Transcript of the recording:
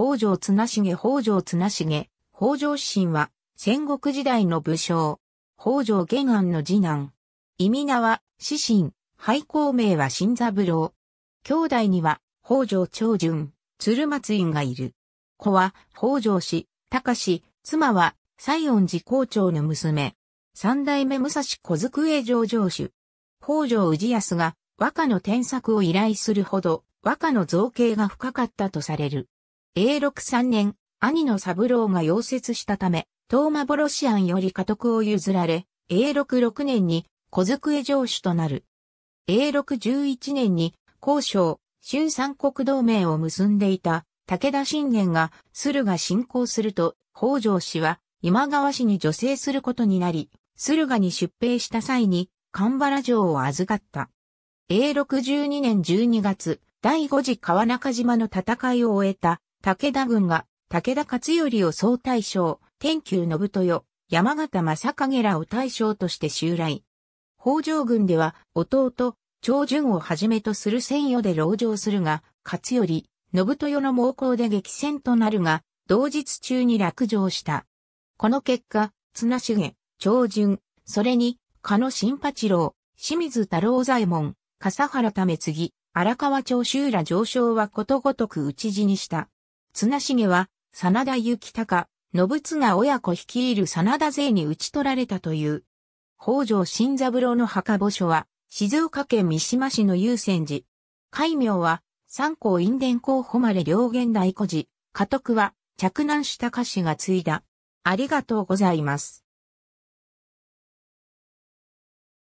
北条綱重北条綱重、北条信は、戦国時代の武将、北条玄安の次男。意味名は、志神、廃校名は新三郎。兄弟には、北条長順、鶴松院がいる。子は、北条氏、高氏、妻は、西園寺校長の娘。三代目武蔵小机城城主。北条氏康が、和歌の添削を依頼するほど、和歌の造形が深かったとされる。A63 年、兄の三郎が溶接したため、東幻庵より家督を譲られ、A66 年に小机城主となる。A611 年に交渉、春三国同盟を結んでいた武田信玄が駿河侵攻すると、北条氏は今川氏に助成することになり、駿河に出兵した際に、神原城を預かった。A612 年12月、第5次川中島の戦いを終えた武田軍が武田勝頼を総大将、天球信豊、山形正景らを大将として襲来。北条軍では弟、長順をはじめとする戦与で籠城するが、勝頼、信豊の猛攻で激戦となるが、同日中に落城した。この結果、綱重、長順、それに、加野新八郎、清水太郎左衛門、笠原為次、荒川長州ら上昇はことごとく討ち死にした。綱重は、真田幸高、信綱親子率いる真田勢に打ち取られたという。北条新三郎の墓墓所は、静岡県三島市の優先寺。戒名は、三殿候補まで両元大古寺。家督は、着男した歌詞が継いだ。ありがとうございます。